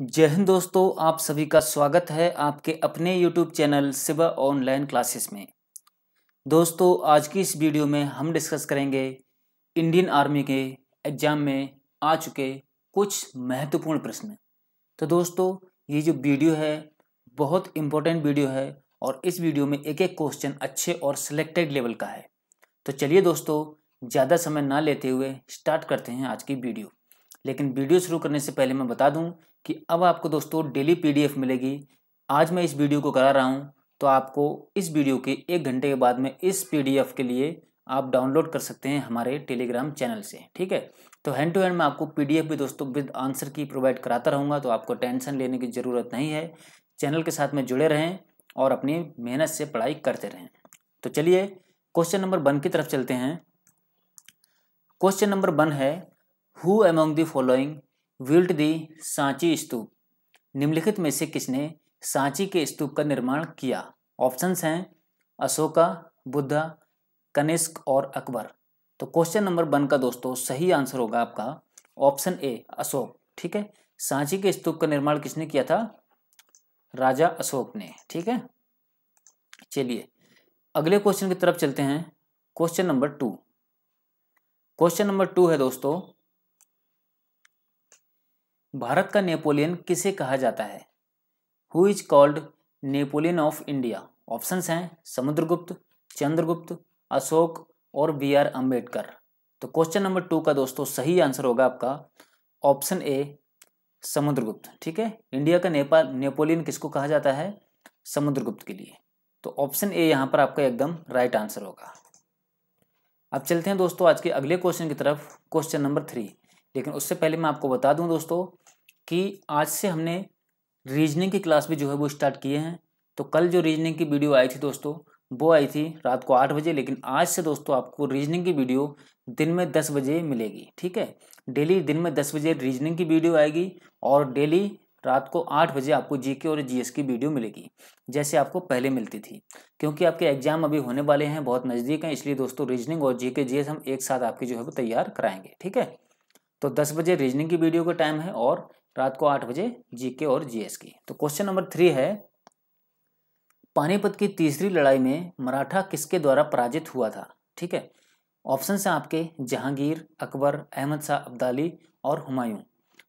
जय हिंद दोस्तों आप सभी का स्वागत है आपके अपने YouTube channel Shiv online classes में दोस्तों आज की इस वीडियो में हम डिस्कस करेंगे इंडियन आर्मी के एग्जाम में आ चुके कुछ महत्वपूर्ण प्रश्न तो दोस्तों ये जो वीडियो है बहुत इम्पोर्टेंट वीडियो है और इस वीडियो में एक एक क्वेश्चन अच्छे और सिलेक्टेड लेवल का है तो चलिए दोस्तों ज़्यादा समय ना लेते हुए स्टार्ट करते हैं आज की वीडियो लेकिन वीडियो शुरू करने से पहले मैं बता दूं कि अब आपको दोस्तों डेली पी मिलेगी आज मैं इस वीडियो को करा रहा हूँ तो आपको इस वीडियो के एक घंटे के बाद में इस पी के लिए आप डाउनलोड कर सकते हैं हमारे टेलीग्राम चैनल से ठीक है तो हैंड टू हैंड मैं आपको पीडीएफ भी दोस्तों विद आंसर की प्रोवाइड कराता रहूँगा तो आपको टेंशन लेने की ज़रूरत नहीं है चैनल के साथ में जुड़े रहें और अपनी मेहनत से पढ़ाई करते रहें तो चलिए क्वेश्चन नंबर वन की तरफ चलते हैं क्वेश्चन नंबर वन है who among the following built the Sanchi Stupa निम्नलिखित में से किसने सांची के स्तूप का निर्माण किया ऑप्शंस हैं अशोका बुद्धा कनिष्क और अकबर तो क्वेश्चन नंबर वन का दोस्तों सही आंसर होगा आपका ऑप्शन ए अशोक ठीक है सांची के स्तूप का निर्माण किसने किया था राजा अशोक ने ठीक है चलिए अगले क्वेश्चन की तरफ चलते हैं question number two question number two है दोस्तों भारत का नेपोलियन किसे कहा जाता है who is called Napoleon of India option हैं समुद्रगुप्त चंद्रगुप्त अशोक और बी आर अम्बेडकर तो क्वेश्चन नंबर टू का दोस्तों सही आंसर होगा आपका ऑप्शन ए समुद्रगुप्त ठीक है इंडिया का नेपाल नेपोलियन किसको कहा जाता है समुद्रगुप्त के लिए तो ऑप्शन ए यहां पर आपका एकदम राइट आंसर होगा अब चलते हैं दोस्तों आज के अगले क्वेश्चन की तरफ क्वेश्चन नंबर थ्री लेकिन उससे पहले मैं आपको बता दूं दोस्तों कि आज से हमने रीजनिंग की क्लास भी जो है वो स्टार्ट किए हैं तो कल जो रीजनिंग की वीडियो आई थी दोस्तों वो आई थी रात को आठ बजे लेकिन आज से दोस्तों आपको रीजनिंग की वीडियो दिन में दस बजे मिलेगी ठीक है डेली दिन में दस बजे रीजनिंग की वीडियो आएगी और डेली रात को आठ बजे आपको जीके और जीएस की वीडियो मिलेगी जैसे आपको पहले मिलती थी क्योंकि आपके एग्जाम अभी होने वाले हैं बहुत नज़दीक हैं इसलिए दोस्तों रीजनिंग और जीके जीएस हम एक साथ आपकी जो है वो तैयार कराएंगे ठीक है तो दस बजे रीजनिंग की वीडियो का टाइम है और रात को आठ बजे जीके और जीएस की तो क्वेश्चन नंबर थ्री है पानीपत की तीसरी लड़ाई में मराठा किसके द्वारा पराजित हुआ था ठीक है ऑप्शन हैं आपके जहांगीर अकबर अहमद शाह अब्दाली और हुमायूं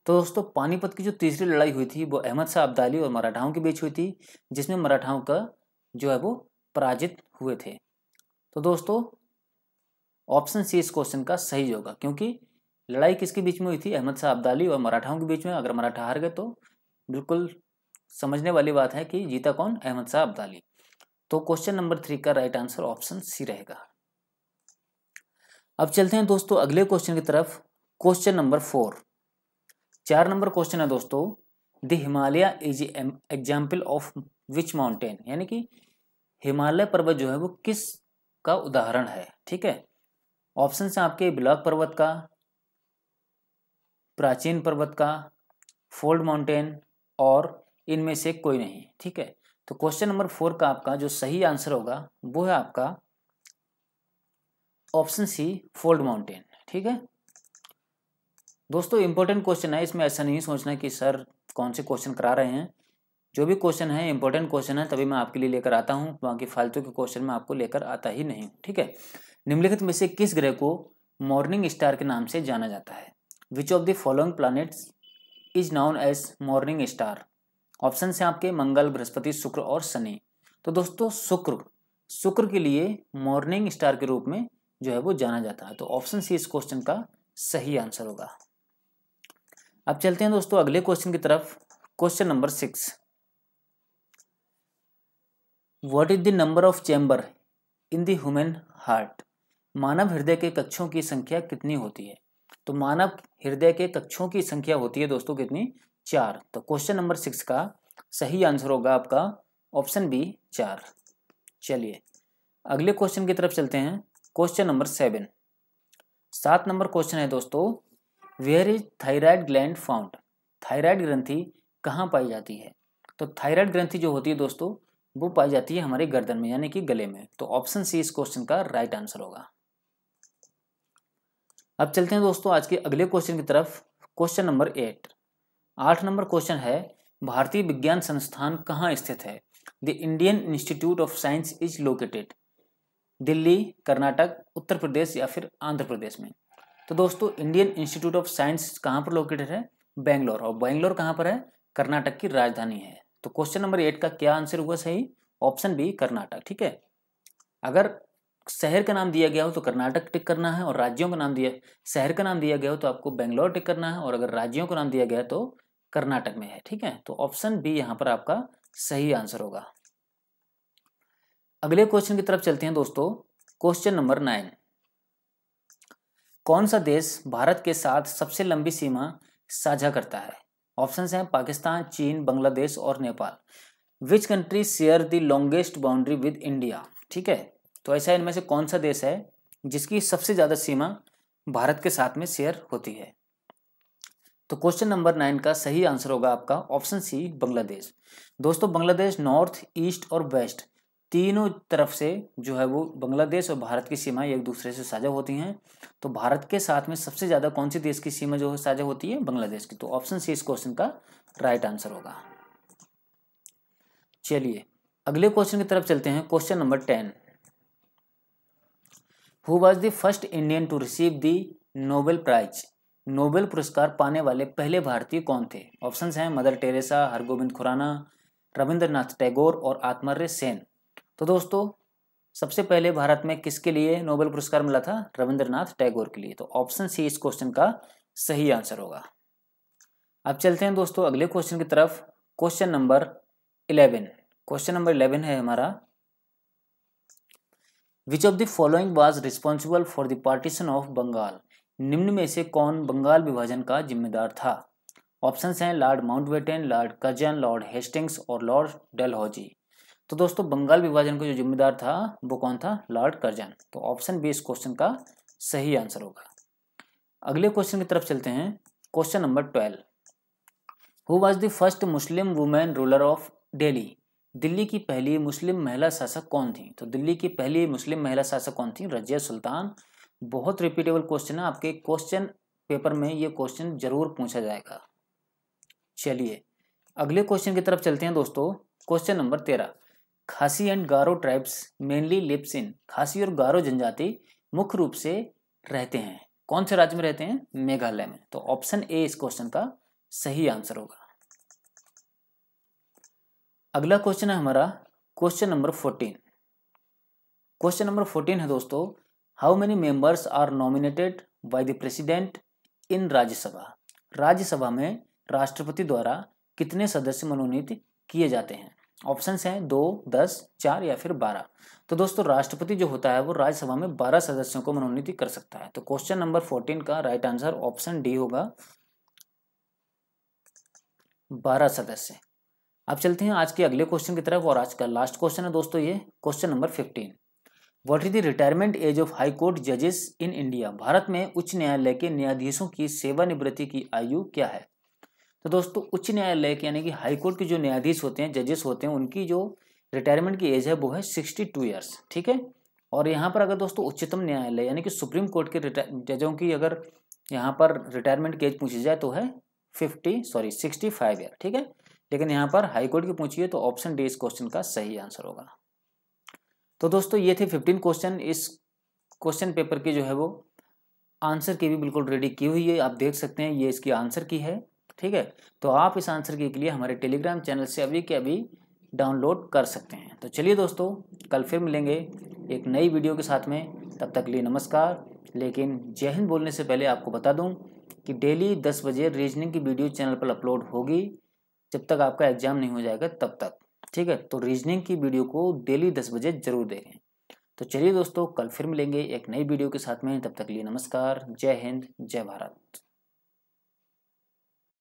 तो दोस्तों पानीपत की जो तीसरी लड़ाई हुई थी वो अहमद शाह अब्दाली और मराठाओं के बीच हुई थी जिसमें मराठाओं का जो है वो पराजित हुए थे तो दोस्तों ऑप्शन सी इस क्वेश्चन का सही होगा क्योंकि लड़ाई किसके बीच में हुई थी अहमद शाह अब्दाली और मराठाओं के बीच में अगर मराठा हार गए तो बिल्कुल समझने वाली बात है कि जीता कौन अहमद शाह अब्दाली तो क्वेश्चन नंबर थ्री का राइट आंसर ऑप्शन सी रहेगा अब चलते हैं दोस्तों अगले क्वेश्चन की तरफ क्वेश्चन नंबर फोर चार नंबर क्वेश्चन है दोस्तों the Himalaya is example of which mountain यानी कि हिमालय पर्वत जो है वो किस का उदाहरण है ठीक है ऑप्शन है आपके ब्लॉक पर्वत का प्राचीन पर्वत का फोल्ड माउंटेन और इनमें से कोई नहीं ठीक है तो क्वेश्चन नंबर फोर का आपका जो सही आंसर होगा वो है आपका ऑप्शन सी फोल्ड माउंटेन ठीक है दोस्तों इंपॉर्टेंट क्वेश्चन है इसमें ऐसा नहीं सोचना कि सर कौन से क्वेश्चन करा रहे हैं जो भी क्वेश्चन है इंपॉर्टेंट क्वेश्चन है तभी मैं आपके लिए लेकर आता हूं बाकी फालतू के क्वेश्चन में आपको लेकर आता ही नहीं ठीक है निम्नलिखित में से किस ग्रह को मॉर्निंग स्टार के नाम से जाना जाता है which of the following planets is known as morning star option है आपके मंगल बृहस्पति शुक्र और शनि तो दोस्तों शुक्र शुक्र के लिए मॉर्निंग स्टार के रूप में जो है वो जाना जाता है तो ऑप्शन सी इस क्वेश्चन का सही आंसर होगा अब चलते हैं दोस्तों अगले क्वेश्चन की तरफ question number six what is the number of chamber in the human heart मानव हृदय के कक्षों की संख्या कितनी होती है तो मानव हृदय के कक्षों की संख्या होती है दोस्तों कितनी चार तो क्वेश्चन नंबर सिक्स का सही आंसर होगा आपका ऑप्शन बी चार चलिए अगले क्वेश्चन की तरफ चलते हैं क्वेश्चन नंबर सेवन सात नंबर क्वेश्चन है दोस्तों where is thyroid gland found thyroid ग्रंथि कहाँ पाई जाती है तो थाइराइड ग्रंथि जो होती है दोस्तों वो पाई जाती है हमारे गर्दन में यानी कि गले में तो ऑप्शन सी इस क्वेश्चन का राइट आंसर होगा अब चलते हैं दोस्तों आज के अगले क्वेश्चन की तरफ क्वेश्चन नंबर एट आठ नंबर क्वेश्चन है भारतीय विज्ञान संस्थान कहाँ स्थित है the Indian Institute of Science is located Delhi Karnataka Uttar Pradesh या फिर आंध्र प्रदेश में तो दोस्तों इंडियन इंस्टीट्यूट ऑफ साइंस कहाँ पर लोकेटेड है बेंगलोर और बेंगलोर कहाँ पर है कर्नाटक की राजधानी है तो क्वेश्चन नंबर एट का क्या आंसर हुआ सही ऑप्शन बी कर्नाटक ठीक है अगर शहर का नाम दिया गया हो तो कर्नाटक टिक करना है और राज्यों का नाम दिया शहर का नाम दिया गया हो तो आपको बेंगलोर टिक करना है और अगर राज्यों का नाम दिया गया तो कर्नाटक में है ठीक है तो ऑप्शन बी यहाँ पर आपका सही आंसर होगा अगले क्वेश्चन की तरफ चलते हैं दोस्तों क्वेश्चन नंबर नाइन कौन सा देश भारत के साथ सबसे लंबी सीमा साझा करता है ऑप्शन हैं पाकिस्तान चीन बांग्लादेश और Nepal which country share the longest boundary with India ठीक है तो ऐसा इनमें से कौन सा देश है जिसकी सबसे ज़्यादा सीमा भारत के साथ में शेयर होती है तो क्वेश्चन नंबर नाइन का सही आंसर होगा आपका ऑप्शन सी बांग्लादेश दोस्तों बांग्लादेश नॉर्थ ईस्ट और वेस्ट तीनों तरफ से जो है वो बांग्लादेश और भारत की सीमा एक दूसरे से साझा होती हैं तो भारत के साथ में सबसे ज़्यादा कौन सी देश की सीमा जो है साझा होती है बांग्लादेश की तो ऑप्शन सी इस क्वेश्चन का राइट आंसर होगा चलिए अगले क्वेश्चन की तरफ चलते हैं question number ten who was the first Indian to receive the Nobel Prize Nobel पुरस्कार पाने वाले पहले भारतीय कौन थे ऑप्शंस हैं मदर टेरेसा हरगोविंद खुराना रविंद्रनाथ टैगोर और आत्मर्य सेन तो दोस्तों सबसे पहले भारत में किसके लिए नोबेल पुरस्कार मिला था रविंद्रनाथ टैगोर के लिए तो ऑप्शन सी इस क्वेश्चन का सही आंसर होगा अब चलते हैं दोस्तों अगले क्वेश्चन की तरफ question number eleven question number eleven है हमारा which of the following was responsible for the partition of Bengal निम्न में से कौन बंगाल विभाजन का जिम्मेदार था ऑप्शन हैं Lord Mountbatten Lord Curzon Lord Hastings और लॉर्ड डलहौजी तो दोस्तों बंगाल विभाजन का जो जिम्मेदार था वो कौन था लॉर्ड कर्जन तो ऑप्शन बी इस क्वेश्चन का सही आंसर होगा अगले क्वेश्चन की तरफ चलते हैं question number twelve who was the first Muslim women ruler of Delhi Delhi की पहली मुस्लिम महिला शासक कौन थी तो दिल्ली की पहली मुस्लिम महिला शासक कौन थी रजिया सुल्तान बहुत रिपीटेबल क्वेश्चन है आपके क्वेश्चन पेपर में ये क्वेश्चन जरूर पूछा जाएगा चलिए अगले क्वेश्चन की तरफ चलते हैं दोस्तों क्वेश्चन नंबर तेरह Khasi and Garo tribes mainly lives in Khasi और गारो जनजाति मुख्य रूप से रहते हैं कौन से राज्य में रहते हैं मेघालय में तो ऑप्शन ए इस क्वेश्चन का सही आंसर होगा अगला क्वेश्चन है हमारा question number fourteen question number fourteen है दोस्तों how many members are nominated by the president in Rajya Sabha Rajya Sabha में राष्ट्रपति द्वारा कितने सदस्य मनोनीत किए जाते हैं ऑप्शन हैं दो दस चार या फिर बारह तो दोस्तों राष्ट्रपति जो होता है वो राज्यसभा में बारह सदस्यों को मनोनीत कर सकता है तो क्वेश्चन नंबर फोर्टीन का राइट आंसर ऑप्शन डी होगा बारह सदस्य अब चलते हैं आज के अगले क्वेश्चन की तरफ और आज का लास्ट क्वेश्चन है दोस्तों ये question number fifteen what is the retirement age of high court जजेस इन इंडिया भारत में उच्च न्यायालय के न्यायाधीशों की सेवानिवृत्ति की आयु क्या है तो दोस्तों उच्च न्यायालय के यानी कि हाई कोर्ट के जो न्यायाधीश होते हैं जजेस होते हैं उनकी जो रिटायरमेंट की एज है वो है सिक्सटी टू ईयर्स ठीक है और यहाँ पर अगर दोस्तों उच्चतम न्यायालय यानी कि सुप्रीम कोर्ट के जजों की अगर यहाँ पर रिटायरमेंट की एज पूछी जाए तो है fifty sorry sixty five year ठीक है लेकिन यहाँ पर हाईकोर्ट की पूछिए तो ऑप्शन डी इस क्वेश्चन का सही आंसर होगा तो दोस्तों ये थे फिफ्टीन क्वेश्चन इस क्वेश्चन पेपर की जो है वो आंसर की भी बिल्कुल रेडी की हुई है आप देख सकते हैं ये इसकी आंसर की है ठीक है तो आप इस आंसर की के लिए हमारे टेलीग्राम चैनल से अभी के अभी डाउनलोड कर सकते हैं तो चलिए दोस्तों कल फिर मिलेंगे एक नई वीडियो के साथ में तब तक लिए नमस्कार लेकिन जय हिंद बोलने से पहले आपको बता दूं कि डेली 10 बजे रीजनिंग की वीडियो चैनल पर अपलोड होगी जब तक आपका एग्जाम नहीं हो जाएगा तब तक ठीक है तो रीजनिंग की वीडियो को डेली दस बजे जरूर देखें तो चलिए दोस्तों कल फिर मिलेंगे एक नई वीडियो के साथ में तब तक लिए नमस्कार जय हिंद जय भारत